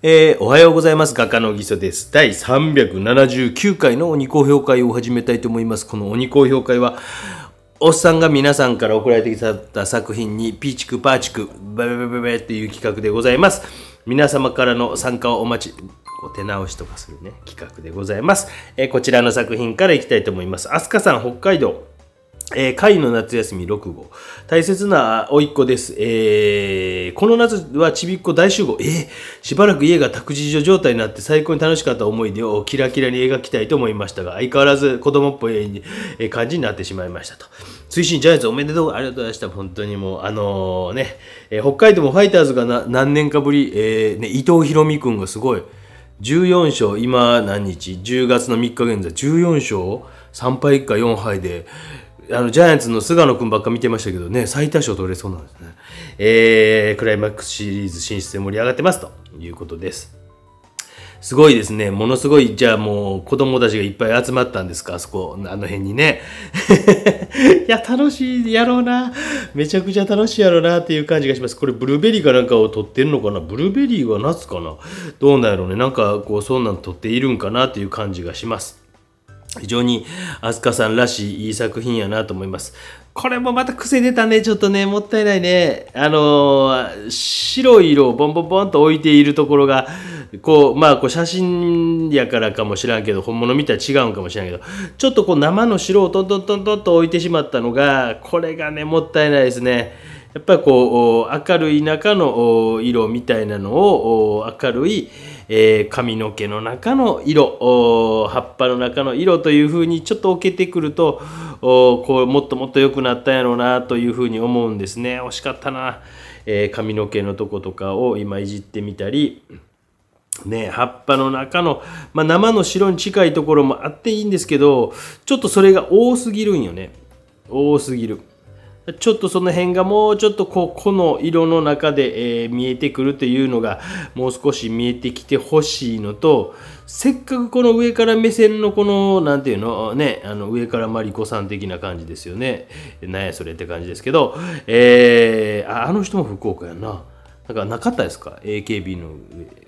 えー、おはようございます。画家のギソです。第379回の鬼公評会を始めたいと思います。この鬼公評会は、おっさんが皆さんから送られてきた作品にピーチクパーチク、バベベベベっていう企画でございます。皆様からの参加をお待ち、こう手直しとかするね、企画でございます。えー、こちらの作品からいきたいと思います。アスカさん、北海道。えー、会の夏休み6号。大切ないっ子です。えー、この夏はちびっこ大集合。えー、しばらく家が託児所状態になって最高に楽しかった思い出をキラキラに描きたいと思いましたが、相変わらず子供っぽい感じになってしまいましたと。追伸ジャイアンツおめでとう。ありがとうございました。本当にもう、あのー、ね、えー、北海道もファイターズが何年かぶり、えー、ね、伊藤博美くんがすごい。14勝、今何日 ?10 月の3日現在、14勝3敗か4敗で、あのジャイアンツの菅野君ばっか見てましたけどね、最多勝取れそうなんですね。えー、クライマックスシリーズ進出で盛り上がってますということです。すごいですね。ものすごい、じゃあもう子供たちがいっぱい集まったんですか、あそこ、あの辺にね。いや、楽しいやろうな。めちゃくちゃ楽しいやろうなっていう感じがします。これ、ブルーベリーかなんかを取ってるのかなブルーベリーは夏かなどうなんやろうね。なんか、こう、そんなん取っているんかなっていう感じがします。非常に飛鳥さんらしいいい作品やなと思います。これもまた癖出たね。ちょっとね、もったいないね。あのー、白い色をボンボンボンと置いているところが、こう、まあ、こう写真やからかもしらんけど、本物見たら違うんかもしれんけど、ちょっとこう生の白をトントントントンと置いてしまったのが、これがね、もったいないですね。やっぱりこう、明るい中の色みたいなのを、明るい、えー、髪の毛の中の色葉っぱの中の色というふうにちょっと置けてくるとこうもっともっと良くなったんやろうなというふうに思うんですね惜しかったな、えー、髪の毛のとことかを今いじってみたり。ね、葉っぱの中の、まあ、生の白に近いところもあっていいんですけどちょっとそれが多すぎるんよね多すぎるちょっとその辺がもうちょっとここの色の中で、えー、見えてくるというのが、もう少し見えてきてほしいのと、せっかくこの上から目線のこの、なんていうの、ね、あの、上からマリコさん的な感じですよね。なんやそれって感じですけど、えー、あの人も福岡やな。なんかなかったですか ?AKB の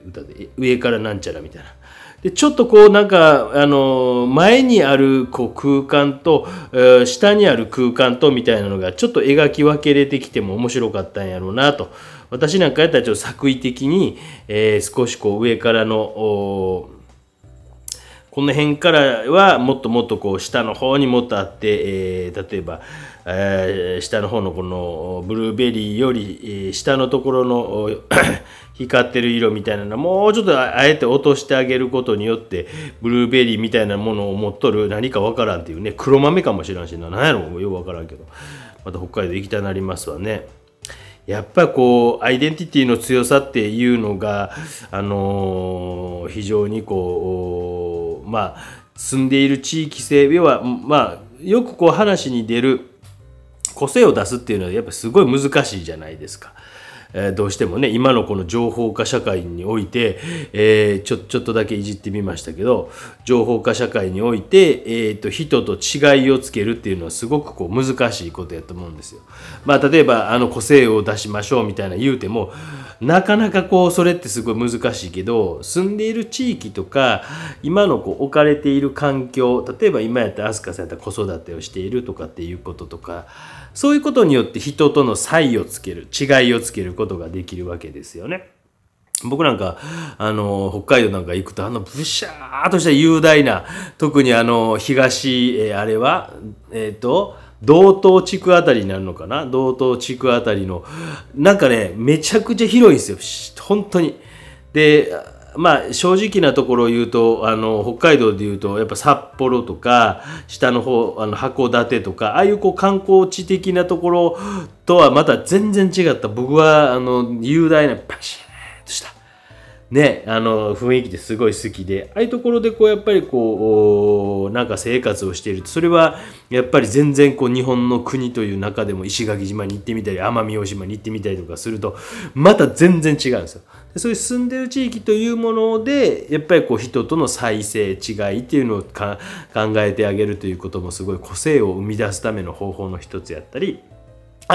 歌で、上からなんちゃらみたいな。でちょっとこうなんかあの前にあるこう空間と、えー、下にある空間とみたいなのがちょっと描き分けれてきても面白かったんやろうなと私なんかやったらちょっと作為的に、えー、少しこう上からのこの辺からはもっともっとこう下の方にもっとあって、えー、例えば、えー、下の方のこのブルーベリーより、え下のところの光ってる色みたいなのもうちょっとあえて落としてあげることによってブルーベリーみたいなものを持っとる何かわからんっていうね黒豆かもしらんしな何やろようわからんけどまた北海道行きたなりますわねやっぱこうアイデンティティの強さっていうのがあのー、非常にこうまあ住んでいる地域性要はまあよくこう話に出る個性を出すっていうのはやっぱすごい難しいじゃないですか。えどうしてもね今のこの情報化社会において、えー、ちょちょっとだけいじってみましたけど情報化社会において、えーと、人と違いをつけるっていうのはすごくこう難しいことやと思うんですよ。まあ、例えばあの個性を出しましょうみたいな言うてもなかなかこうそれってすごい難しいけど住んでいる地域とか今のこう置かれている環境例えば今やった飛鳥さんやったら子育てをしているとかっていうこととかそういうことによって人との差異をつける、違いをつけることができるわけですよね。僕なんか、あの、北海道なんか行くと、あの、ブシャーとした雄大な、特にあの、東、えー、あれは、えっ、ー、と、道東地区あたりになるのかな道東地区あたりの、なんかね、めちゃくちゃ広いんですよ。本当に。で、まあ、正直なところを言うとあの北海道で言うとやっぱ札幌とか下の方あの函館とかああいうこう観光地的なところとはまた全然違った僕はあの雄大なパシッね、あの雰囲気ですごい好きでああいうところでこうやっぱりこうなんか生活をしているそれはやっぱり全然こう日本の国という中でも石垣島に行ってみたり奄美大島に行ってみたりとかするとまた全然違うんですよ。でそういう住んでる地域というものでやっぱりこう人との再生違いっていうのを考えてあげるということもすごい個性を生み出すための方法の一つやったり。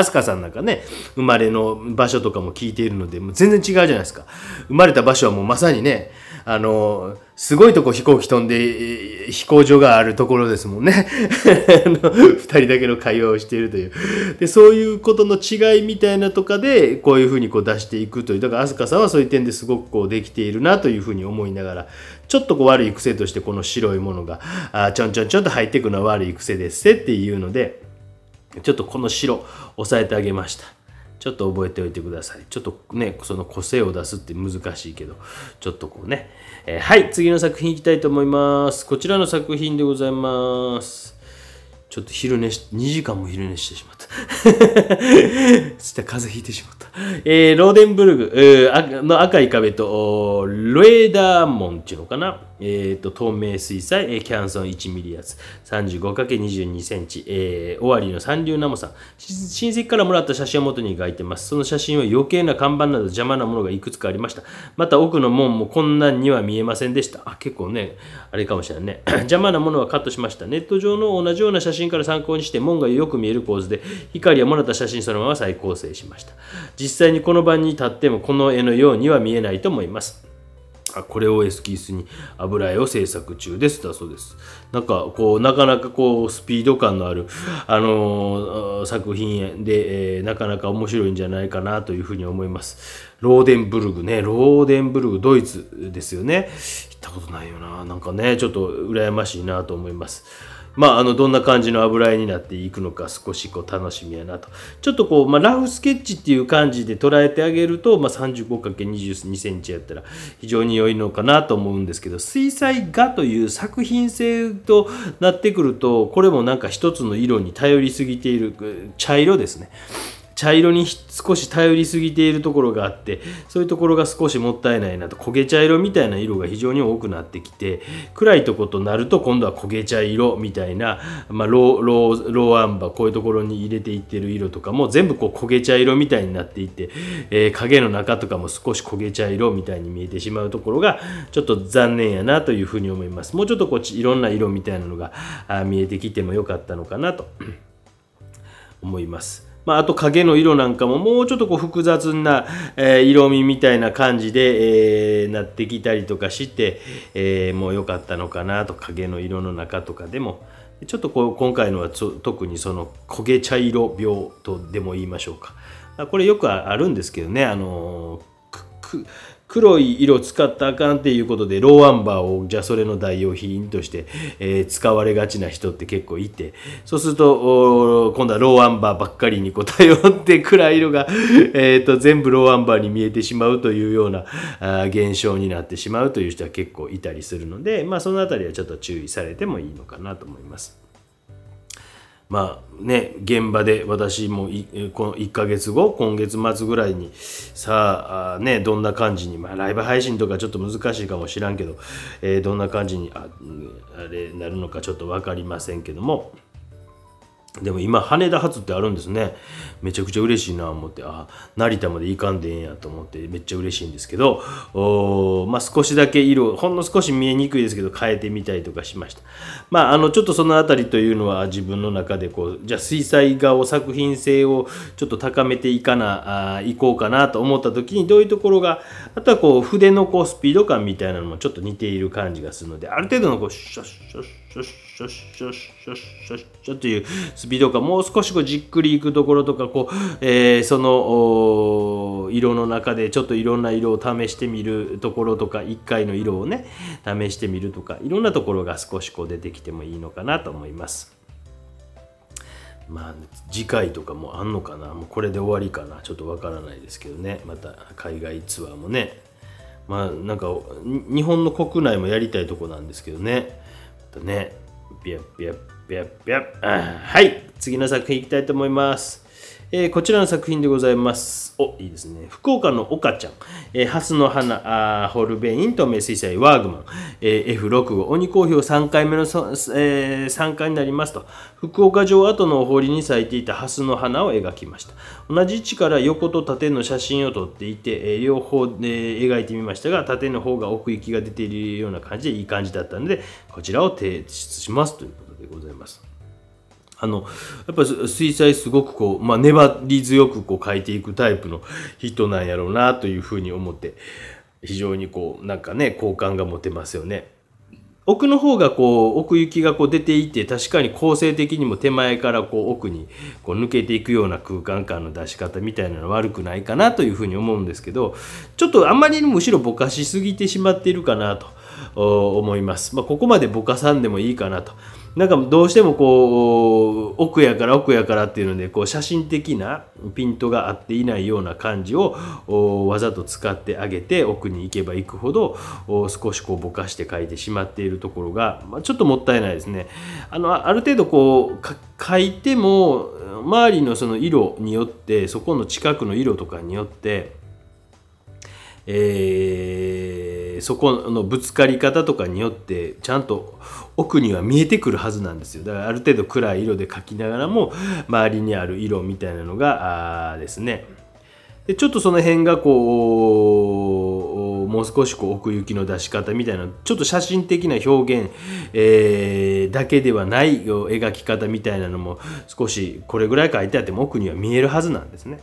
スカさんなんかね、生まれの場所とかも聞いているので、もう全然違うじゃないですか。生まれた場所はもうまさにね、あの、すごいとこ飛行機飛んで、飛行場があるところですもんね。二人だけの会話をしているという。で、そういうことの違いみたいなとかで、こういうふうにこう出していくという。だから、スカさんはそういう点ですごくこうできているなというふうに思いながら、ちょっとこう悪い癖としてこの白いものが、あちょんちょんちょんと入っていくのは悪い癖ですっていうので、ちょっとこの白、押さえてあげました。ちょっと覚えておいてください。ちょっとね、その個性を出すって難しいけど、ちょっとこうね。えー、はい、次の作品いきたいと思います。こちらの作品でございます。ちょっと昼寝し、2時間も昼寝してしまった。そして風邪ひいてしまった。えー、ローデンブルグ、の赤い壁と、ローダーモンっていうのかな。えーと、透明水彩、えー、キャンソン1リ m 厚 35×22cm、えー、尾張の三流ナモさん親戚からもらった写真を元に描いてますその写真は余計な看板など邪魔なものがいくつかありましたまた奥の門もこんなんには見えませんでしたあ結構ねあれかもしれないね 邪魔なものはカットしましたネット上の同じような写真から参考にして門がよく見える構図で光はもらった写真そのまま再構成しました実際にこの晩に立ってもこの絵のようには見えないと思いますあこれをエスキースに油絵を制作中ですだそうですなんかこうなかなかこうスピード感のある、あのー、作品で、えー、なかなか面白いんじゃないかなというふうに思いますローデンブルグねローデンブルグドイツですよね行ったことないよななんかねちょっと羨ましいなと思いますまあ、あのどんな感じの油絵になっていくのか少しこう楽しみやなとちょっとこう、まあ、ラフスケッチっていう感じで捉えてあげると、まあ、35×22 センチやったら非常に良いのかなと思うんですけど水彩画という作品性となってくるとこれもなんか一つの色に頼りすぎている茶色ですね茶色に少し頼りすぎているところがあってそういうところが少しもったいないなと焦げ茶色みたいな色が非常に多くなってきて暗いとことなると今度は焦げ茶色みたいな、まあ、ローロローアンバーこういうところに入れていってる色とかも全部こう焦げ茶色みたいになっていて、えー、影の中とかも少し焦げ茶色みたいに見えてしまうところがちょっと残念やなというふうに思いますもうちょっとこっちいろんな色みたいなのが見えてきてもよかったのかなと思います。まあ、あと影の色なんかももうちょっとこう複雑な、えー、色味みたいな感じで、えー、なってきたりとかして、えー、もう良かったのかなと影の色の中とかでもちょっとこう今回のは特にその焦げ茶色病とでも言いましょうかこれよくあるんですけどねあのー黒い色使ったらあかんっていうことでローアンバーをじゃあそれの代用品として、えー、使われがちな人って結構いてそうすると今度はローアンバーばっかりにこう頼って暗い色が、えと、と全部ローアンバーに見えてしまうというようなあ現象になってしまうという人は結構いたりするので、まあ、その辺りはちょっと注意されてもいいのかなと思います。まあね、現場で私もこの1ヶ月後、今月末ぐらいに、さあ、ね、どんな感じに、まあ、ライブ配信とかちょっと難しいかもしらんけど、えー、どんな感じにああれなるのかちょっと分かりませんけども、でも今、羽田発ってあるんですね。めちゃくちゃ嬉しいな思って、あ、成田まで行かんでええんやと思って、めっちゃ嬉しいんですけど、おまあ、少しだけ色、ほんの少し見えにくいですけど、変えてみたりとかしました。まあ、あの、ちょっとそのあたりというのは自分の中で、こう、じゃあ水彩画を作品性をちょっと高めていかな、あいこうかなと思った時に、どういうところが、あとはこう、筆のこう、スピード感みたいなのもちょっと似ている感じがするので、ある程度のこう、シュッシュッシュッシュッシュッシュッシュッシュッシュッというスピード感、もう少しこうじっくりいくところとか、こう、えー、その色の中でちょっといろんな色を試してみるところとか、1回の色をね、試してみるとか、いろんなところが少しこう出てきてもいいのかなと思います。まあ、次回とかもあんのかなもうこれで終わりかなちょっとわからないですけどね。また海外ツアーもね。まあなんか日本の国内もやりたいとこなんですけどね。とねビャッビャッビャッビャッはい次の作品いきたいと思いますえー、こちらの作品でございます。お、いいですね。福岡の岡ちゃん、えー、ハスの花、あホルベインと名水彩ワーグマン、えー、F6 号、鬼公表3回目のそ、えー、参加になりますと、福岡城跡のお堀に咲いていたハスの花を描きました。同じ位置から横と縦の写真を撮っていて、えー、両方、で描いてみましたが、縦の方が奥行きが出ているような感じでいい感じだったので、こちらを提出しますということでございます。あの、やっぱ水彩すごくこう、まあ、粘り強くこう書いていくタイプの人なんやろうなというふうに思って、非常にこう、なんかね、好感が持てますよね。奥の方がこう、奥行きがこう出ていて、確かに構成的にも手前からこう奥にこう抜けていくような空間感の出し方みたいなのは悪くないかなというふうに思うんですけど、ちょっとあんまりむしろぼかしすぎてしまっているかなと思います。まあ、ここまでぼかさんでもいいかなと。なんかどうしてもこう奥やから奥やからっていうのでこう写真的なピントが合っていないような感じをわざと使ってあげて奥に行けば行くほど少しこうぼかして描いてしまっているところが、まあ、ちょっともったいないですね。あのある程度こう描いても周りのその色によってそこの近くの色とかによってえーえー、そこのぶつかり方とかによってちゃんと奥には見えてくるはずなんですよだからある程度暗い色で描きながらも周りにある色みたいなのがですねでちょっとその辺がこうもう少しこう奥行きの出し方みたいなちょっと写真的な表現、えー、だけではない描き方みたいなのも少しこれぐらい書いてあっても奥には見えるはずなんですね。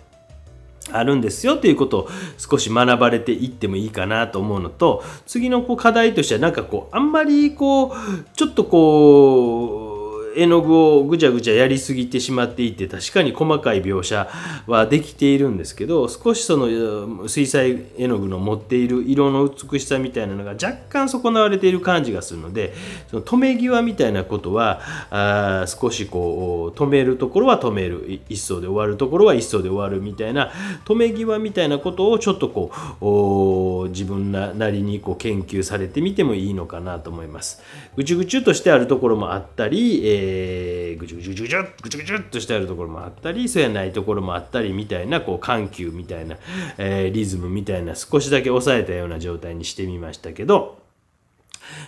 あるんですよということを少し学ばれていってもいいかなと思うのと次のこう課題としてはなんかこうあんまりこうちょっとこう絵の具をぐちゃぐちゃやりすぎてしまっていて確かに細かい描写はできているんですけど少しその水彩絵の具の持っている色の美しさみたいなのが若干損なわれている感じがするのでその止め際みたいなことはあ少しこう止めるところは止める一層で終わるところは一層で終わるみたいな止め際みたいなことをちょっとこう自分なりにこう研究されてみてもいいのかなと思います。ぐちゅぐちゅとしてあるところもあったり、えーえー、ぐじゅぐじゅぐじゅぐじゅぐじゅっとしてあるところもあったりそうやないところもあったりみたいなこう緩急みたいな、えー、リズムみたいな少しだけ抑えたような状態にしてみましたけど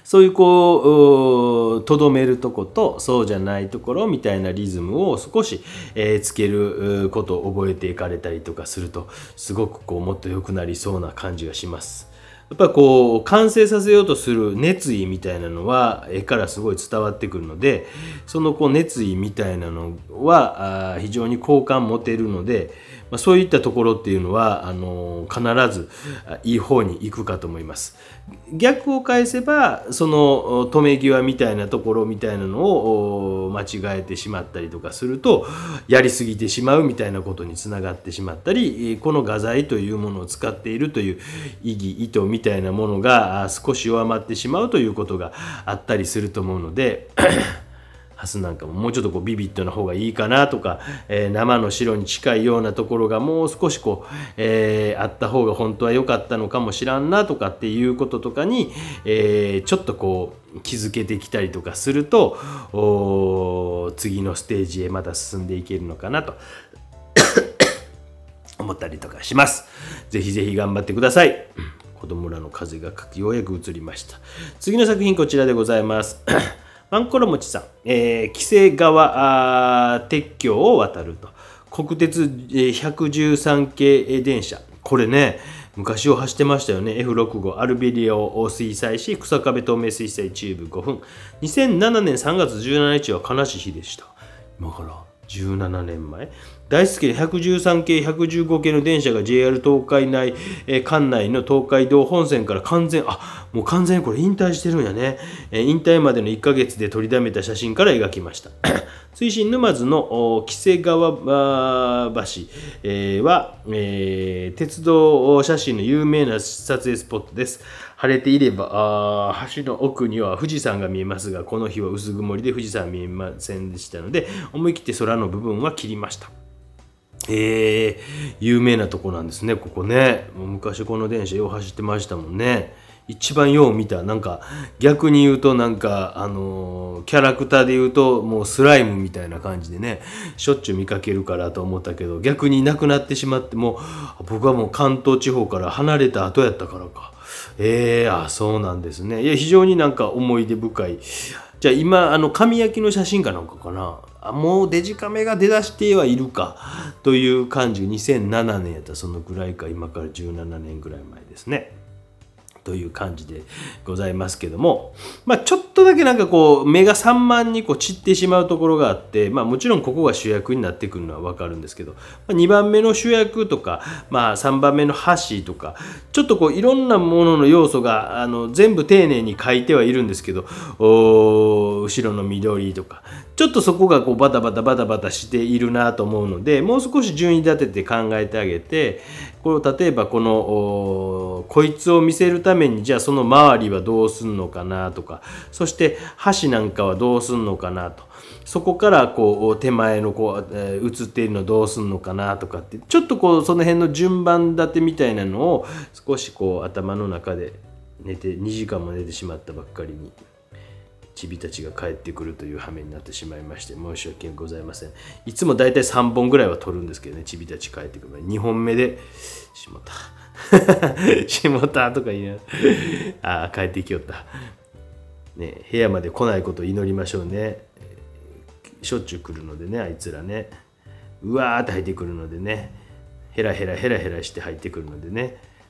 そういうこうとどめるとことそうじゃないところみたいなリズムを少し、えー、つけることを覚えていかれたりとかするとすごくこうもっと良くなりそうな感じがします。やっぱこう完成させようとする熱意みたいなのは絵からすごい伝わってくるのでそのこう熱意みたいなのは非常に好感持てるので。まあ、そういったところっていうのはあの必ずいい方に行くかと思います。逆を返せばその止め際みたいなところみたいなのを間違えてしまったりとかするとやりすぎてしまうみたいなことにつながってしまったりこの画材というものを使っているという意義意図みたいなものが少し弱まってしまうということがあったりすると思うのでハスなんかももうちょっとこうビビッドな方がいいかなとか、えー、生の白に近いようなところがもう少しこう、えー、あった方が本当は良かったのかもしらんなとかっていうこととかに、えー、ちょっとこう気づけてきたりとかすると次のステージへまた進んでいけるのかなと 思ったりとかします。ぜひぜひ頑張ってください。子供らの風がようやく映りました。次の作品こちらでございます。ワンコロモチさん、えー、規制川鉄橋を渡ると。国鉄113系電車。これね、昔を走ってましたよね。F65、アルビリオ水彩し、草壁透明水彩チューブ5分。2007年3月17日は悲しい日でした。今から17年前。大好きで113系115系の電車が JR 東海内、えー、管内の東海道本線から完全あもう完全にこれ引退してるんやね、えー、引退までの1ヶ月で取りだめた写真から描きました 水深沼津の木瀬川橋、えー、は、えー、鉄道写真の有名な撮影スポットです晴れていればあ橋の奥には富士山が見えますがこの日は薄曇りで富士山見えませんでしたので思い切って空の部分は切りましたえー、有名なとこなんですね、ここね。もう昔この電車よう走ってましたもんね。一番よう見た。なんか、逆に言うとなんか、あのー、キャラクターで言うともうスライムみたいな感じでね、しょっちゅう見かけるからと思ったけど、逆になくなってしまっても、僕はもう関東地方から離れた後やったからか。えー、あ、そうなんですね。いや、非常になんか思い出深い。じゃあ今、あの、髪焼きの写真かなんかかな。もうデジカメが出だしてはいるかという感じ2007年やったらそのぐらいか今から17年ぐらい前ですね。という感じでございますけども、まあ、ちょっとだけなんかこう目が散漫にこう散ってしまうところがあって、まあ、もちろんここが主役になってくるのは分かるんですけど、ま2番目の主役とか、まあ、3番目の箸とかちょっとこういろんなものの要素があの全部丁寧に書いてはいるんですけどお後ろの緑とかちょっとそこがこうバタバタバタバタしているなと思うのでもう少し順位立てて考えてあげてこれ例えばこのこいつを見せるためにじゃあその周りはどうすんのかなとかそして箸なんかはどうすんのかなとそこからこう手前のこう映っているのどうすんのかなとかってちょっとこうその辺の順番立てみたいなのを少しこう頭の中で寝て2時間も寝てしまったばっかりに。チビたちが帰ってくるという羽目になってしまいまして申し訳ございませんいつもだいたい3本ぐらいは取るんですけどねチビたち帰ってくるで2本目で「しもた」「しもた」とか言いながら「ああ帰ってきよった」ね部屋まで来ないことを祈りましょうねしょっちゅう来るのでねあいつらねうわーって入ってくるのでねヘラヘラヘラヘラして入ってくるのでね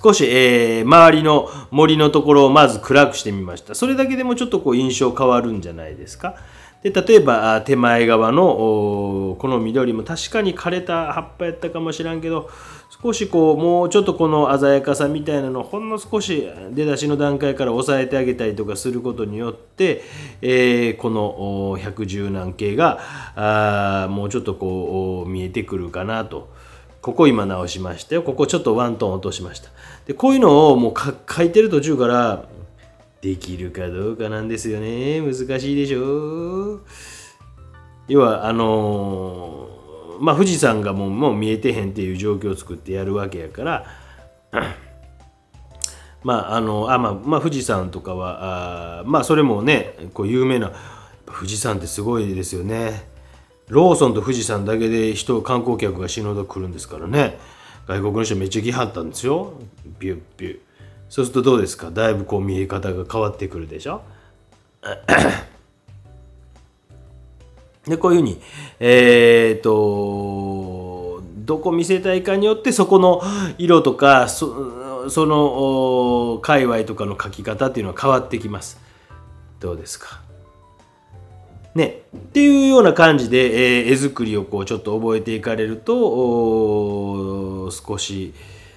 少し、えー、周りの森のところをまず暗くしてみました。それだけでもちょっとこう印象変わるんじゃないですか。で例えば手前側のこの緑も確かに枯れた葉っぱやったかもしらんけど少しこうもうちょっとこの鮮やかさみたいなのをほんの少し出だしの段階から抑えてあげたりとかすることによって、えー、この百十何系があもうちょっとこう見えてくるかなと。ここ今直しましたよここちょっとワントーン落としましたでこういうのをもう書いてる途中からできるかどうかなんですよね難しいでしょ要はあのー、まあ富士山がもうもう見えてへんっていう状況を作ってやるわけやから まああのあ、まあ、まあ富士山とかはあまあそれもねこう有名な富士山ってすごいですよねローソンと富士山だけで人観光客が死ぬほど来るんですからね外国の人めっちゃ来はったんですよビュッビュッそうするとどうですかだいぶこう見え方が変わってくるでしょでこういうふうにえー、っとどこ見せたいかによってそこの色とかそその界隈とかの描き方っていうのは変わってきますどうですかね、っていうような感じで、えー、絵作りをこうちょっと覚えていかれると少し、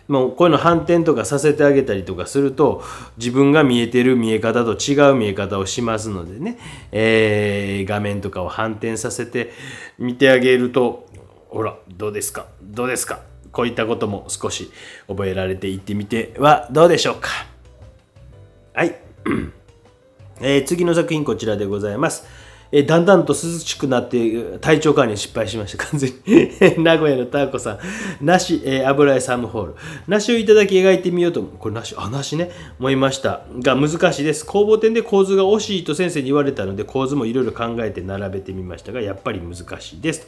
まあ、こういうの反転とかさせてあげたりとかすると自分が見えてる見え方と違う見え方をしますのでね、えー、画面とかを反転させて見てあげるとほらどうですかどうですかこういったことも少し覚えられていってみてはどうでしょうかはい、えー、次の作品こちらでございます。えだんだんと涼しくなって体調管理に失敗しました完全に 名古屋のターコさん梨、えー、油絵サムホール梨をいただき描いてみようとこれ梨あ梨ね思いましたが難しいです工房展で構図が惜しいと先生に言われたので構図もいろいろ考えて並べてみましたがやっぱり難しいですと、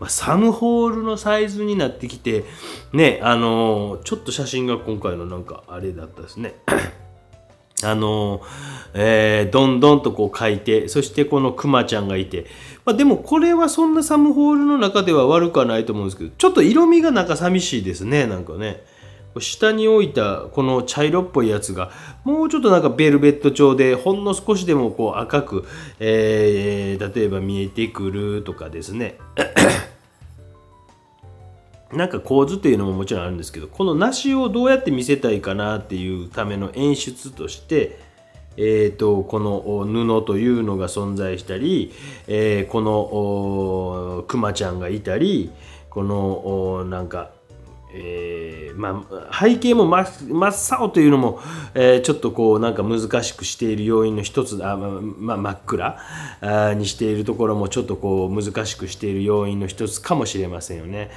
まあ、サムホールのサイズになってきてねあのー、ちょっと写真が今回のなんかあれだったですねあの、えー、どんどんとこう書いて、そしてこのクマちゃんがいて。まあ、でもこれはそんなサムホールの中では悪くはないと思うんですけど、ちょっと色味がなんか寂しいですね、なんかね。下に置いたこの茶色っぽいやつがもうちょっとなんかベルベット調でほんの少しでもこう赤く、えー、例えば見えてくるとかですねなんか構図というのももちろんあるんですけどこの梨をどうやって見せたいかなっていうための演出としてえーと、この布というのが存在したり、えー、このクマちゃんがいたりこのなんか、えー、まあ、背景も真っ青というのも、えー、ちょっとこうなんか難しくしている要因の一つあ、まあ、真っ暗にしているところもちょっとこう難しくしている要因の一つかもしれませんよね。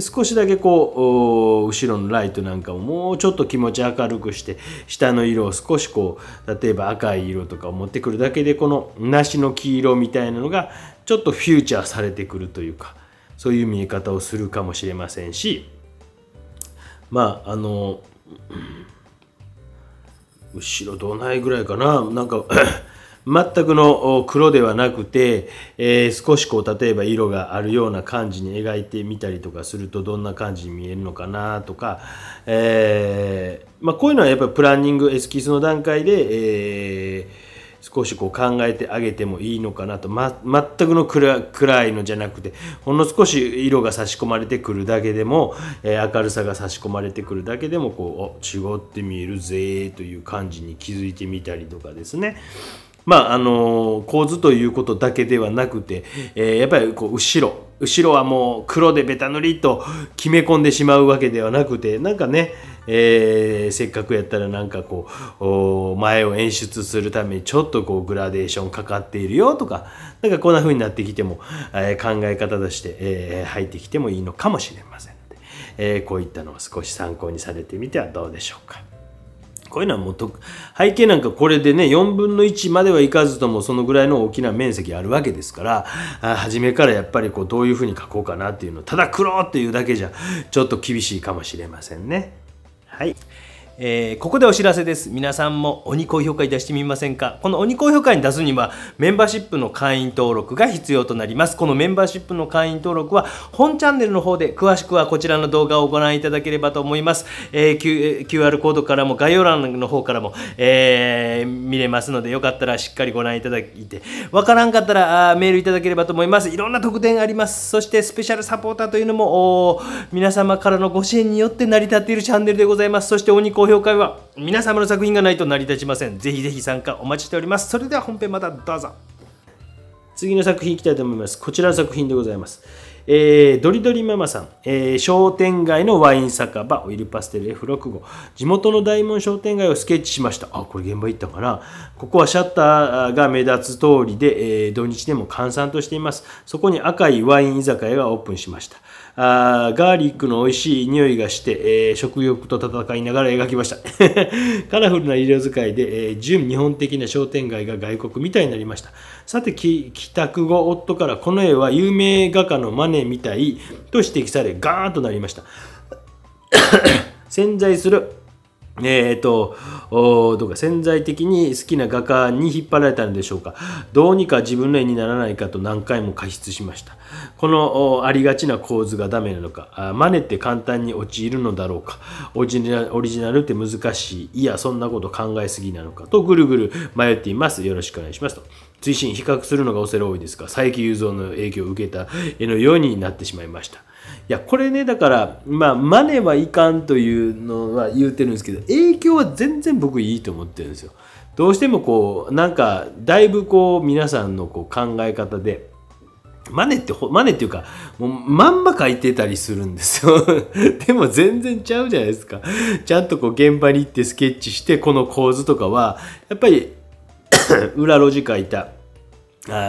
少しだけこう後ろのライトなんかももうちょっと気持ち明るくして下の色を少しこう例えば赤い色とかを持ってくるだけでこの梨の黄色みたいなのがちょっとフューチャーされてくるというかそういう見え方をするかもしれませんしまああの後ろどないぐらいかななんか全くの黒ではなくて、えー、少しこう例えば色があるような感じに描いてみたりとかするとどんな感じに見えるのかなとか、えー、まあ、こういうのはやっぱりプランニングエスキスの段階で、えー、少しこう考えてあげてもいいのかなと、ま、全くの暗いのじゃなくてほんの少し色が差し込まれてくるだけでも、えー、明るさが差し込まれてくるだけでもこう「お違って見えるぜ」という感じに気づいてみたりとかですね。まああの構図ということだけではなくて、えー、やっぱりこう後ろ後ろはもう黒でベタ塗りと決め込んでしまうわけではなくてなんかね、えー、せっかくやったらなんかこう前を演出するためにちょっとこうグラデーションかかっているよとかなんかこんな風になってきても、えー、考え方として、えー、入ってきてもいいのかもしれませんので、えこういったのを少し参考にされてみてはどうでしょうか。こういうのはもうと背景なんかこれでね4分の1まではいかずともそのぐらいの大きな面積あるわけですから初めからやっぱりこうどういうふうに書こうかなっていうのただ黒っていうだけじゃちょっと厳しいかもしれませんね。はいえー、ここでお知らせです。皆さんも鬼高評価いたしてみませんかこの鬼高評価に出すにはメンバーシップの会員登録が必要となります。このメンバーシップの会員登録は本チャンネルの方で詳しくはこちらの動画をご覧いただければと思います。えー、Q、QR コードからも概要欄の方からも、えー、見れますのでよかったらしっかりご覧いただいて、わからんかったらメールいただければと思います。いろんな特典があります。そしてスペシャルサポーターというのも皆様からのご支援によって成り立っているチャンネルでございます。そして鬼高高評価は皆様の作品がないと成り立ちません。ぜひぜひ参加お待ちしております。それでは本編またどうぞ。次の作品いきたいと思います。こちらの作品でございます。えー、ドリドリママさん、えー、商店街のワイン酒場、オイルパステル F65、地元の大門商店街をスケッチしました。あ、これ現場行ったかな。ここはシャッターが目立つ通りで、えー、土日でも閑散としています。そこに赤いワイン居酒屋がオープンしました。あーガーリックの美味しい匂いがして、えー、食欲と戦いながら描きました カラフルな色使いで、えー、純日本的な商店街が外国みたいになりましたさて帰宅後夫からこの絵は有名画家のマネみたいと指摘されガーンとなりました 潜在するえー、と、どうか潜在的に好きな画家に引っ張られたのでしょうか。どうにか自分の絵にならないかと何回も過失しました。このありがちな構図がダメなのか、真似って簡単に陥るのだろうか、オリジナルオリジナルって難しい、いや、そんなこと考えすぎなのかとぐるぐる迷っています。よろしくお願いしますと。追伸比較するのがオセロ多いですが、佐伯雄三の影響を受けた絵のようになってしまいました。やこれねだからまあ真似はいかんというのは言うてるんですけど影響は全然僕いいと思ってるんですよどうしてもこうなんかだいぶこう皆さんのこう考え方でマネってマネっていうかもうまんま書いてたりするんですよ でも全然ちゃうじゃないですかちゃんとこう現場に行ってスケッチしてこの構図とかはやっぱり 裏路地書いた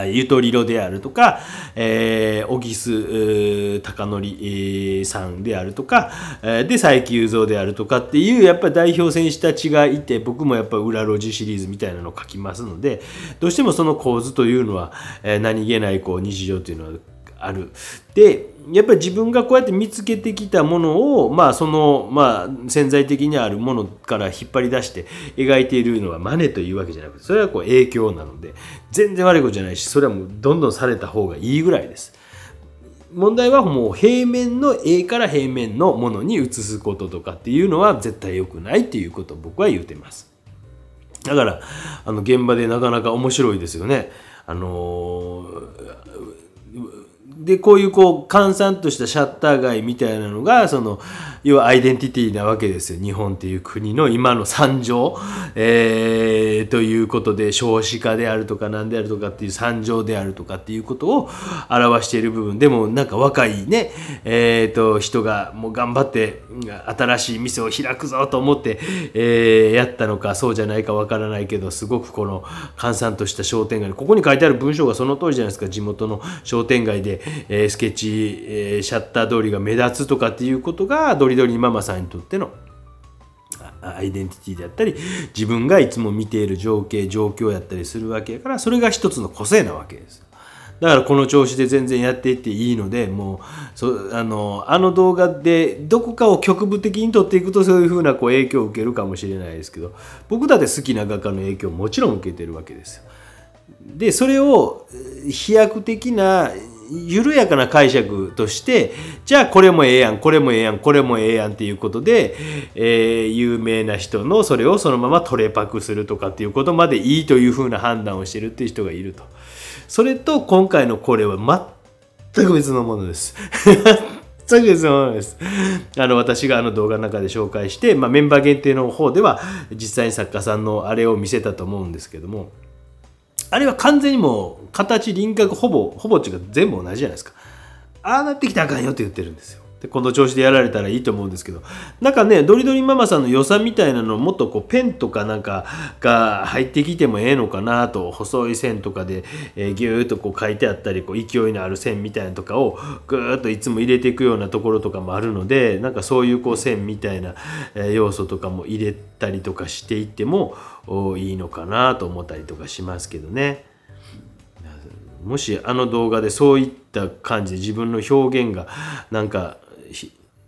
ゆとりろであるとか、えー、小木須え則さんであるとか、えで、佐伯雄三であるとかっていう、やっぱり代表選手たちがいて、僕もやっぱ裏路地シリーズみたいなのを書きますので、どうしてもその構図というのは、えー、何気ないこう日常というのはある。で、やっぱり自分がこうやって見つけてきたものを、まあその、まあ潜在的にあるものから引っ張り出して描いているのはマネというわけじゃなくて、それはこう影響なので、全然悪いことじゃないし、それはもうどんどんされた方がいいぐらいです。問題はもう平面の絵から平面のものに移すこととかっていうのは絶対良くないっていうことを僕は言うてます。だから、あの現場でなかなか面白いですよね。あのーでこういうこう閑散としたシャッター街みたいなのがその要はアイデンティティなわけですよ日本っていう国の今の惨状、えー、ということで少子化であるとか何であるとかっていう惨状であるとかっていうことを表している部分でもなんか若いね、えーと、人がもう頑張って新しい店を開くぞと思って、えー、やったのかそうじゃないかわからないけどすごくこの閑散とした商店街ここに書いてある文章がその通りじゃないですか地元の商店街で、えー、スケッチ、えー、シャッター通りが目立つとかっていうことがドリりどりママさんにとってのアイデンティティであったり自分がいつも見ている情景状況やったりするわけやからそれが一つの個性なわけですだからこの調子で全然やっていっていいのでもうそあのあの動画でどこかを局部的に撮っていくとそういうふうなこう影響を受けるかもしれないですけど僕だって好きな画家の影響をもちろん受けてるわけですよ。でそれを飛躍的な緩やかな解釈としてじゃあこれもええやんこれもええやんこれもええやんっていうことで、えー、有名な人のそれをそのままトレパクするとかっていうことまでいいというふうな判断をしてるっていう人がいるとそれと今回のこれは全く別のものです 全く別のものですあの私があの動画の中で紹介して、まあ、メンバー限定の方では実際に作家さんのあれを見せたと思うんですけどもあれは完全にもう形輪郭ほぼほぼっていうか全部同じじゃないですかああなってきたらあかんよって言ってるんですよでこの調子でやられたらいいと思うんですけどなんかねドリドリママさんの良さみたいなのもっとこうペンとかなんかが入ってきてもええのかなと細い線とかで、えー、ギューッとこう書いてあったりこう勢いのある線みたいなとかをぐーっといつも入れていくようなところとかもあるのでなんかそういうこう線みたいな要素とかも入れたりとかしていってもいいのかなと思ったりとかしますけどね。もしあの動画でそういった感じで自分の表現がなんか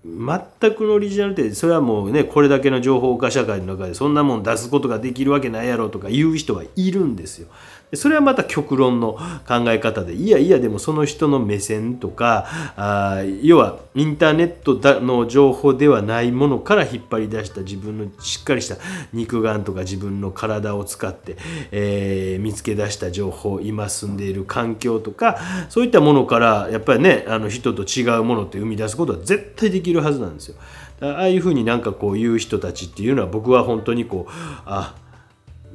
全くのオリジナルってそれはもうねこれだけの情報化社会の中でそんなもん出すことができるわけないやろとか言う人はいるんですよそれはまた極論の考え方でいやいやでもその人の目線とかあ要はインターネットだの情報ではないものから引っ張り出した自分のしっかりした肉眼とか自分の体を使って、えー、見つけ出した情報今住んでいる環境とかそういったものからやっぱりねあの人と違うものって生み出すことは絶対できるはずなんですよ。ああいうふうになんかこういう人たちっていうのは僕は本当にこうあ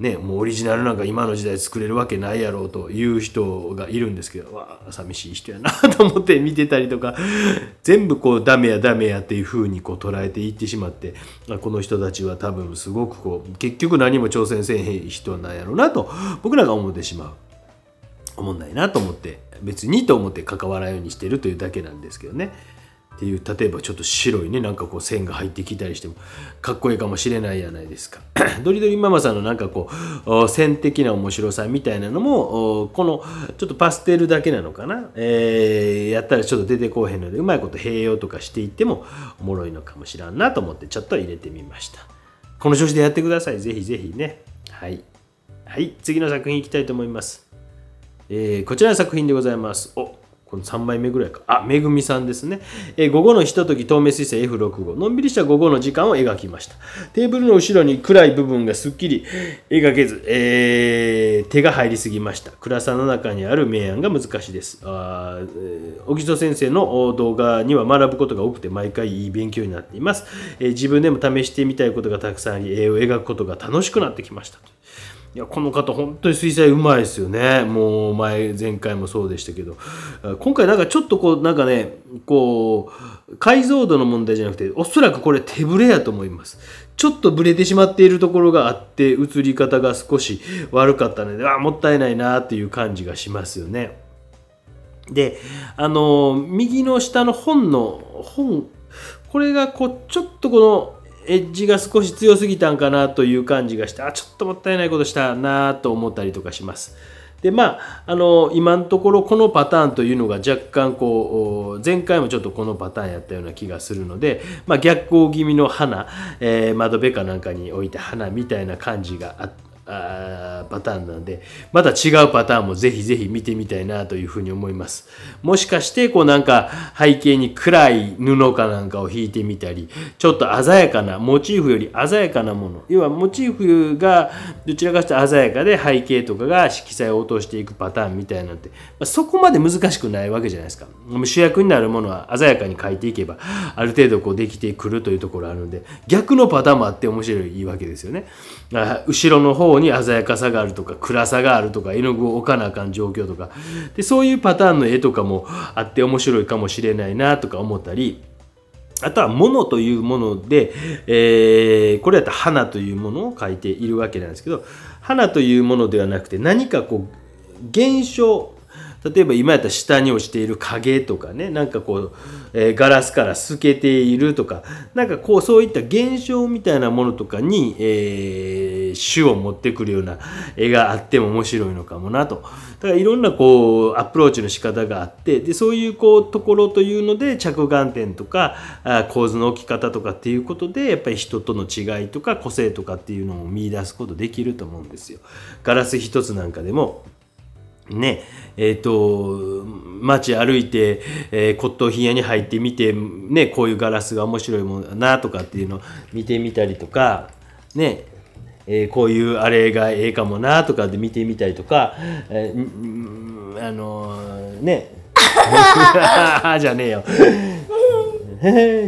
ね、もうオリジナルなんか今の時代作れるわけないやろうという人がいるんですけど、わあ、寂しい人やなと思って見てたりとか、全部こうダメやダメやっていう風にこう捉えていってしまって、この人たちは多分すごくこう、結局何も挑戦せえへん人なんやろうなと、僕らが思ってしまう。思んないなと思って、別にと思って関わらんようにしてるというだけなんですけどね。っていう例えばちょっと白いねなんかこう線が入ってきたりしてもかっこいいかもしれないじゃないですか ドリドリママさんのなんかこう線的な面白さみたいなのもこのちょっとパステルだけなのかな、えー、やったらちょっと出てこへんのでうまいこと併用とかしていってもおもろいのかもしらんなと思ってちょっと入れてみましたこの調子でやってくださいぜひぜひねはいはい次の作品いきたいと思います、えー、こちらの作品でございますおこの3枚目ぐらいか。あ、めぐみさんですね。えー、午後のひととき透明水星 F65。のんびりした午後の時間を描きました。テーブルの後ろに暗い部分がすっきり描けず、えー、手が入りすぎました。暗さの中にある明暗が難しいです。あ小木戸先生の動画には学ぶことが多くて毎回いい勉強になっています。えー、自分でも試してみたいことがたくさんあり、絵を描くことが楽しくなってきました。いやこの方本当に水彩うまいですよねもう前前回もそうでしたけど今回なんかちょっとこうなんかねこう解像度の問題じゃなくておそらくこれ手ぶれやと思いますちょっとぶれてしまっているところがあって映り方が少し悪かったのであもったいないなっていう感じがしますよねであの右の下の本の本これがこうちょっとこのエッジが少し強すぎたんかなという感じがしてあちょっともったいないことしたなと思ったりとかします。でまあ、あの今のところこのパターンというのが若干こう前回もちょっとこのパターンやったような気がするので、まあ、逆光気味の花、えー、窓辺かなんかに置いた花みたいな感じがあって。あパターンなんで、また違うパターンもぜひぜひ見てみたいなというふうに思います。もしかして、こうなんか背景に暗い布かなんかを引いてみたり、ちょっと鮮やかな、モチーフより鮮やかなもの、要はモチーフがどちらかというと鮮やかで背景とかが色彩を落としていくパターンみたいなんて、まそこまで難しくないわけじゃないですか。主役になるものは鮮やかに描いていけば、ある程度こうできてくるというところあるので、逆のパターンもあって面白いわけですよね。後ろの方方に鮮やかさがあるとか暗さがあるとか絵の具を置かなあかん状況とかでそういうパターンの絵とかもあって面白いかもしれないなとか思ったりあとは物というもので、えー、これやったら花というものを描いているわけなんですけど花というものではなくて何かこう現象例えば今やったら下に落ちている影とかねなんかこう、えー、ガラスから透けているとかなんかこうそういった現象みたいなものとかに、えー、種を持ってくるような絵があっても面白いのかもなとだからいろんなこうアプローチの仕方があってでそういうこうところというので着眼点とかあ構図の置き方とかっていうことでやっぱり人との違いとか個性とかっていうのを見出すことできると思うんですよ。ガラス一つなんかでもねえっ、ー、と街歩いて、えー、骨董品屋に入ってみて、ね、こういうガラスが面白いもんだなとかっていうのを見てみたりとか、ねえー、こういうあれがええかもなとかで見てみたりとか、えー、あのね じゃねえよ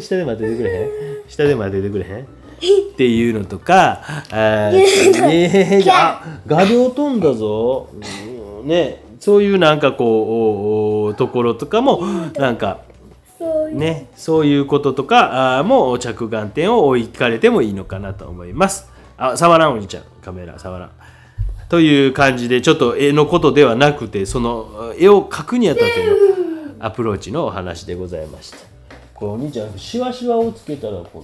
下でまっててくれへん下でまっててくれへんっていうのとか、えー、えー、あ画鋲飛んだぞ。ねそういうなんかこうところとかもなんかねそういうこととかも着眼点を聞かれてもいいのかなと思います。あ触らんお兄ちゃんカメラ触らん。という感じでちょっと絵のことではなくてその絵を描くにあたってのアプローチのお話でございました。こお兄ちゃんしわしわをつけたらこ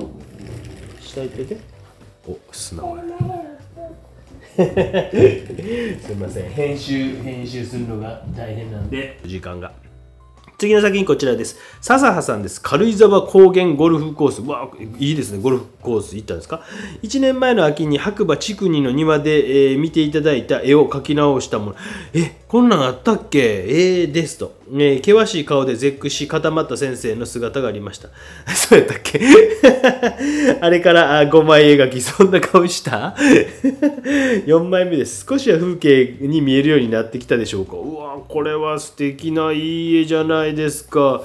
う下行っててお素直や。すいません編集編集するのが大変なんで時間が次の作品こちらです笹葉さんです軽井沢高原ゴルフコースわいいですねゴルフコース行ったんですか1年前の秋に白馬地区にの庭で、えー、見ていただいた絵を描き直したものえこんなんあったっけええー、ですと、えー、険しい顔で絶句し固まった先生の姿がありました。そうやったっけ あれから5枚絵描き、そんな顔した ?4 枚目です。少しは風景に見えるようになってきたでしょうか。うわこれは素敵ないい絵じゃないですか。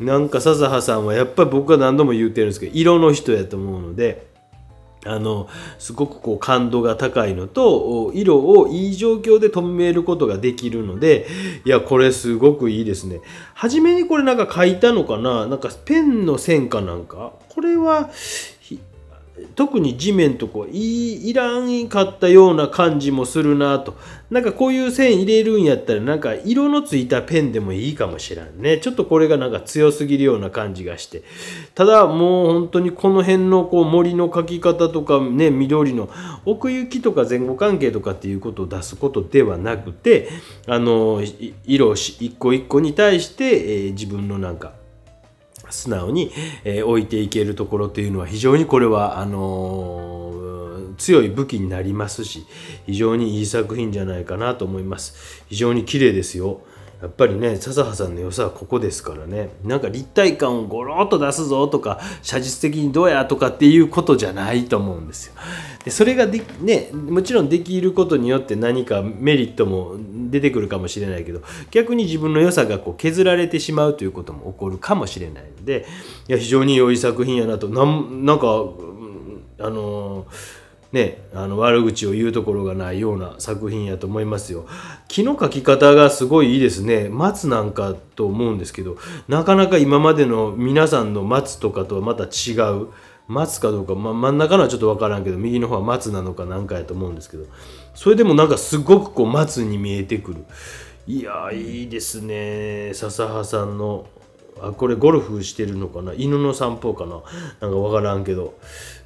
なんか笹葉さんはやっぱり僕は何度も言うてるんですけど、色の人やと思うので、あのすごくこう感度が高いのと色をいい状況で止めることができるのでいやこれすごくいいですね初めにこれなんか書いたのかななんかペンの線かなんかこれは特に地面とこういいらんかったような感じもするなとなんかこういう線入れるんやったらなんか色のついたペンでもいいかもしらんねちょっとこれがなんか強すぎるような感じがしてただもう本当にこの辺のこう森の描き方とかね緑の奥行きとか前後関係とかっていうことを出すことではなくてあの色一個一個に対して、えー、自分のなんか素直に、えー、置いていけるところというのは非常にこれはあのー、強い武器になりますし非常にいい作品じゃないかなと思います非常に綺麗ですよやっぱりね笹葉さんの良さはここですからねなんか立体感をゴロッと出すぞとか写実的にどうやとかっていうことじゃないと思うんですよ。でそれがでねもちろんできることによって何かメリットも出てくるかもしれないけど逆に自分の良さがこう削られてしまうということも起こるかもしれないのでいや非常に良い作品やなとなんなんかあのーね、あの悪口を言うところがないような作品やと思いますよ。木の描き方がすごいいいですね。松なんかと思うんですけど、なかなか今までの皆さんの松とかとはまた違う。松かどうか、ま、真ん中のはちょっと分からんけど、右の方は松なのかなんかやと思うんですけど、それでもなんかすごくこう松に見えてくる。いやいいですね。笹葉さんのあこれゴルフしてるのかな犬の散歩かななんかわからんけど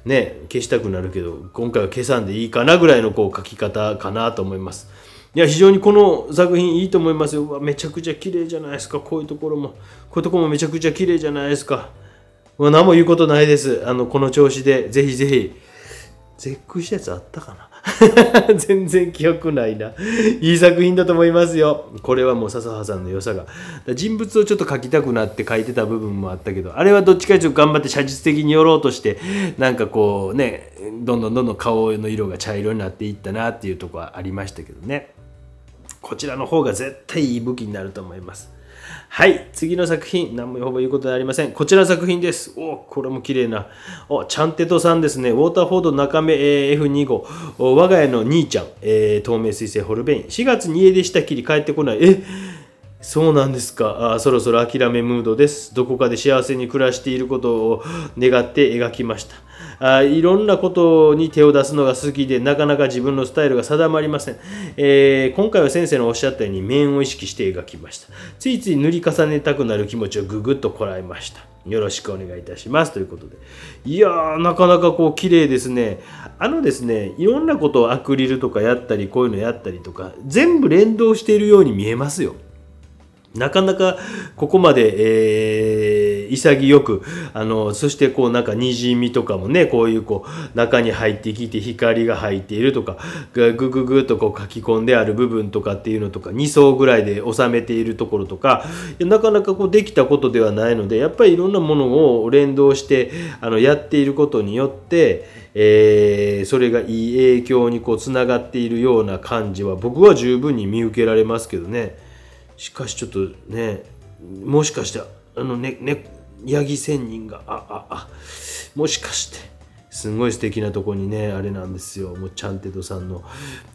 ね消したくなるけど今回は消さんでいいかなぐらいのこう書き方かなと思いますいや非常にこの作品いいと思いますよめちゃくちゃ綺麗じゃないですかこういうところもこういうところもめちゃくちゃ綺麗じゃないですか何も言うことないですあのこの調子でぜひぜひ絶句したやつあったかな 全然記憶ないな。いい作品だと思いますよ。これはもう笹葉さんの良さが。人物をちょっと描きたくなって描いてた部分もあったけど、あれはどっちかちょっと頑張って写実的に寄ろうとして、なんかこうね、どんどんどんどん顔の色が茶色になっていったなっていうとこはありましたけどね。こちらの方が絶対いい武器になると思います。はい、次の作品、何もほぼ言うことではありません。こちらの作品です。おこれも綺麗な。おチャンテトさんですね。ウォーターフォード中目 F2 号。我が家の兄ちゃん、えー、透明水星ホルベイン。4月に家出したきり帰ってこない。えそうなんですかあ。そろそろ諦めムードです。どこかで幸せに暮らしていることを願って描きました。あいろんなことに手を出すのが好きでなかなか自分のスタイルが定まりません、えー、今回は先生のおっしゃったように面を意識して描きましたついつい塗り重ねたくなる気持ちをぐぐっとこらえましたよろしくお願いいたしますということでいやーなかなかこう綺麗ですねあのですねいろんなことをアクリルとかやったりこういうのやったりとか全部連動しているように見えますよなかなかここまで、えー潔く、あの、そしてこうなんか滲みとかもね、こういうこう、中に入ってきて光が入っているとか、ぐぐぐっとこう書き込んである部分とかっていうのとか、2層ぐらいで収めているところとか、なかなかこうできたことではないので、やっぱりいろんなものを連動して、あの、やっていることによって、えー、それがいい影響にこうつながっているような感じは僕は十分に見受けられますけどねしかしちょっとねもしかしてあのねね八木仙人が、あ、あ、あ、もしかして、すごい素敵なとこにね、あれなんですよ、もうチャンテドさんの、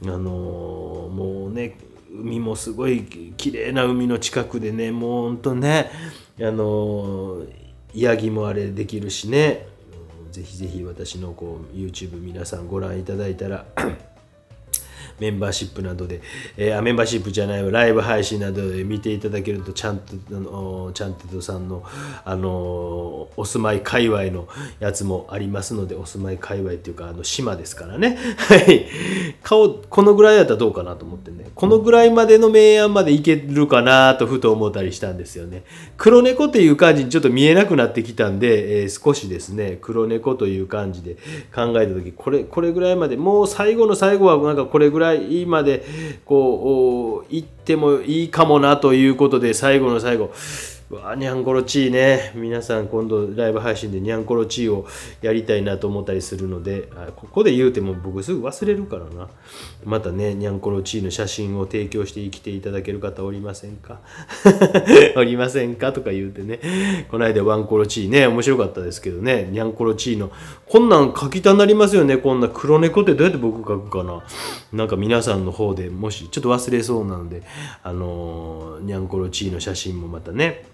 あのー、もうね、海もすごい綺麗な海の近くでね、もうほんとね、あのー、ヤギもあれできるしね、ぜひぜひ私のこう YouTube 皆さんご覧いただいたらメンバーシップなどで、えー、メンバーシップじゃないわ、ライブ配信などで見ていただけると、ちゃんと、あのー、ちゃんとさんの、あのー、お住まい界隈のやつもありますので、お住まい界隈っていうか、あの、島ですからね。はい。顔、このぐらいだったらどうかなと思ってね。このぐらいまでの明暗までいけるかなとふと思ったりしたんですよね。黒猫っていう感じにちょっと見えなくなってきたんで、えー、少しですね、黒猫という感じで考えた時、これ、これぐらいまで、もう最後の最後はなんかこれぐらい今いまでこう行ってもいいかもなということで最後の最後わあにゃんころチーね皆さん今度ライブ配信でにゃんころチーをやりたいなと思ったりするのでここで言うても僕すぐ忘れるからなまたねにゃんころチーの写真を提供して生きていただける方おりませんか おりませんかとか言うてねこの間ワンコロチーね面白かったですけどねにゃんころチーのこんなん書きたなりますよねこんな黒猫ってどうやって僕書くかななんか皆さんの方でもしちょっと忘れそうなんであのニにゃんころチーの写真もまたね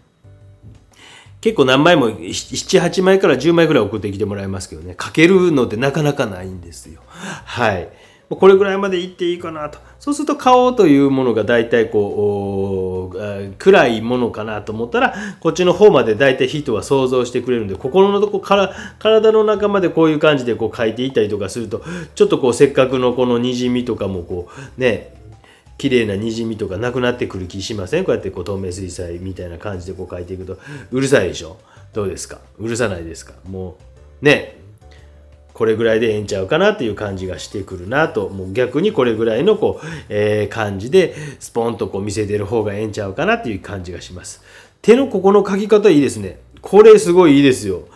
結構何枚も78枚から10枚ぐらい送ってきてもらいますけどね書けるのでなかなかないんですよはいこれぐらいまでいっていいかなとそうすると顔というものが大体こう暗いものかなと思ったらこっちの方まで大体人は想像してくれるんで心のとこから体の中までこういう感じでこう書いていったりとかするとちょっとこうせっかくのこのにじみとかもこうね綺麗なにじみとかなくなってくる気しませんこうやってこう透明水彩みたいな感じでこう描いていくとうるさいでしょどうですかうるさないですかもうねこれぐらいでええんちゃうかなっていう感じがしてくるなともう逆にこれぐらいのこう、えー、感じでスポンとこう見せてる方がええんちゃうかなっていう感じがします手のここの描き方いいですねこれすごいいいですよ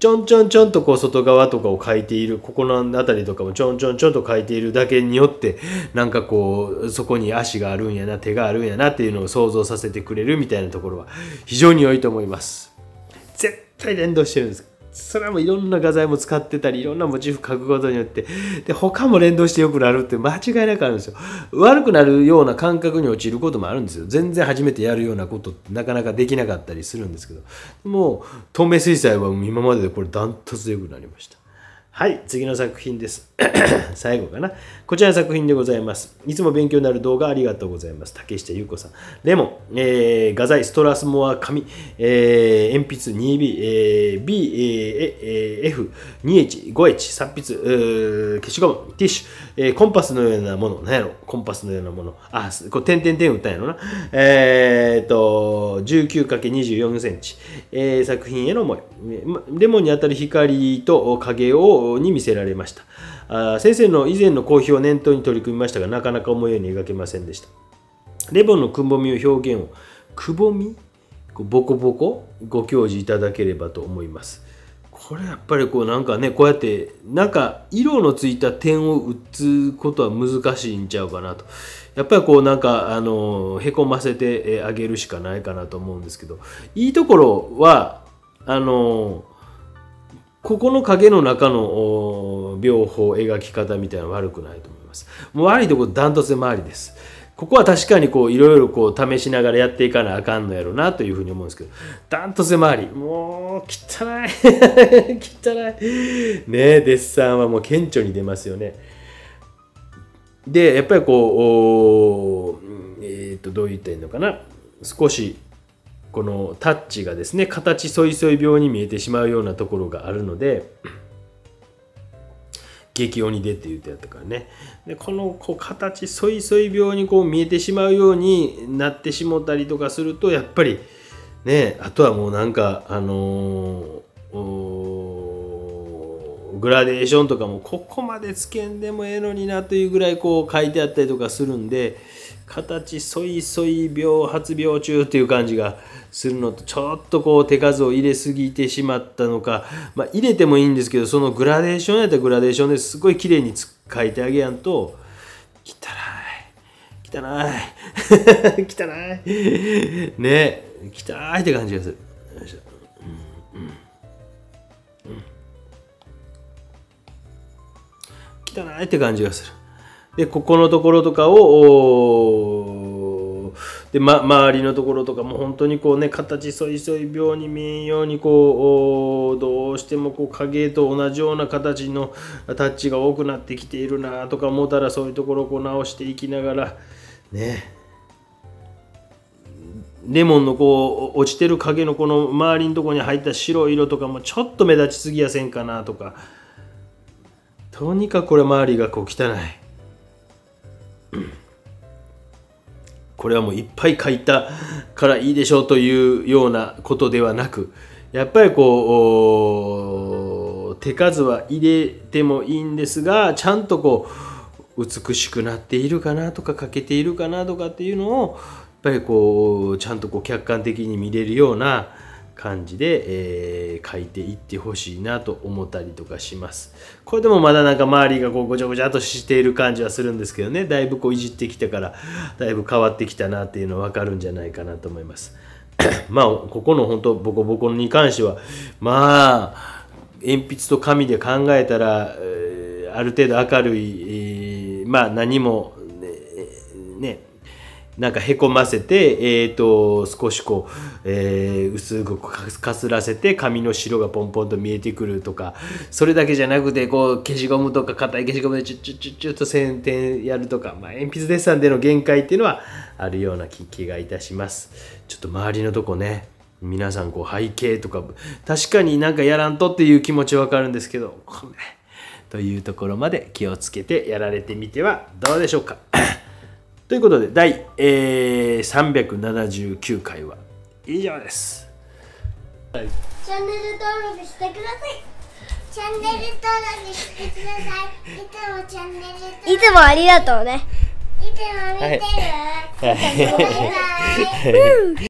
ちょんちょんちょんとこう外側とかを描いているここの辺りとかもちょんちょんちょんと書いているだけによってなんかこうそこに足があるんやな手があるんやなっていうのを想像させてくれるみたいなところは非常に良いと思います絶対連動してるんですそれはもういろんな画材も使ってたりいろんなモチーフ書くことによってで他も連動して良くなるって間違いなくあるんですよ悪くなるような感覚に陥ることもあるんですよ全然初めてやるようなことってなかなかできなかったりするんですけどもう透明水彩は今まででこれダントツで良くなりましたはい、次の作品です。最後かな。こちらの作品でございます。いつも勉強になる動画ありがとうございます。竹下優子さん。レモン、えー、画材、ストラスモア、紙、えー、鉛筆 2B、えー、B、えー、F、2H、5H、三筆、消しゴム、ティッシュ、えー、コンパスのようなもの、なんやろ、コンパスのようなもの。あ、こう、点々点打ったんやろな。えー、っと、19×24 センチ、えー、作品への思い。レモンに当たる光と影をに見せられましたあ先生の以前の講評を念頭に取り組みましたがなかなか思うように描けませんでしたレボンのくぼみを表現をくぼみボコボコご教示いただければと思いますこれやっぱりこうなんかねこうやってなんか色のついた点を打つことは難しいんちゃうかなとやっぱりこうなんかあのへこませてあげるしかないかなと思うんですけどいいところはあのここの影の中の描法描き方みたいなのは悪くないと思いますもう悪いとこダントツで回りですここは確かにこういろいろこう試しながらやっていかなあかんのやろうなというふうに思うんですけど、ダントツ回り、もう汚い 汚い。ねえ、デッサンはもう顕著に出ますよね。で、やっぱりこう、えー、っと、どう言ったらいいのかな。少しこのタッチがですね形そいそい病に見えてしまうようなところがあるので激おにでって言ってやったからねでこのこう形そいそい病にこう見えてしまうようになってしもたりとかするとやっぱりねあとはもうなんかあのー、グラデーションとかもここまでつけんでもええのになというぐらいこう書いてあったりとかするんで形そいそい病発病中っていう感じがするのとちょっとこう手数を入れすぎてしまったのか、まあ、入れてもいいんですけどそのグラデーションやったらグラデーションですごい綺麗に書いてあげやんと汚い汚い 汚いね汚いって感じがする汚いって感じがするでここのところとかをで、ま、周りのところとかも本当にこうね形そいそい病に見えんようにこうどうしてもこう影と同じような形のタッチが多くなってきているなとか思ったらそういうところをこう直していきながらねレモンのこう落ちてる影のこの周りのとこに入った白色とかもちょっと目立ちすぎやせんかなとかとにかくこれ周りがこう汚いこれはもういっぱい書いたからいいでしょうというようなことではなくやっぱりこう手数は入れてもいいんですがちゃんとこう美しくなっているかなとか欠けているかなとかっていうのをやっぱりこうちゃんとこう客観的に見れるような感じで、えー、書いていってほしいなと思ったりとかします。これでもまだなんか周りがこうごちゃごちゃっとしている感じはするんですけどね、だいぶこういじってきたから、だいぶ変わってきたなっていうのは分かるんじゃないかなと思います。まあ、ここの本当ボコボコに関しては、まあ、鉛筆と紙で考えたら、えー、ある程度明るい、えー、まあ何もね、ねなんかへこませて、えーと、少しこう、えー、薄くかすらせて髪の白がポンポンと見えてくるとかそれだけじゃなくてこう消しゴムとか硬い消しゴムでチュッチュッチュッチュッと線点やるとか、まあ、鉛筆デッサンでの限界っていうのはあるような気がいたしますちょっと周りのとこね皆さんこう背景とか確かになんかやらんとっていう気持ちわかるんですけどというところまで気をつけてやられてみてはどうでしょうかということで、第、えー、379回は以上です。はい、チャンネル登録してください。チャンネル登録してください。いつもチャンネル登録。いつもありがとうね。いつも見てる。はい、バイバイ。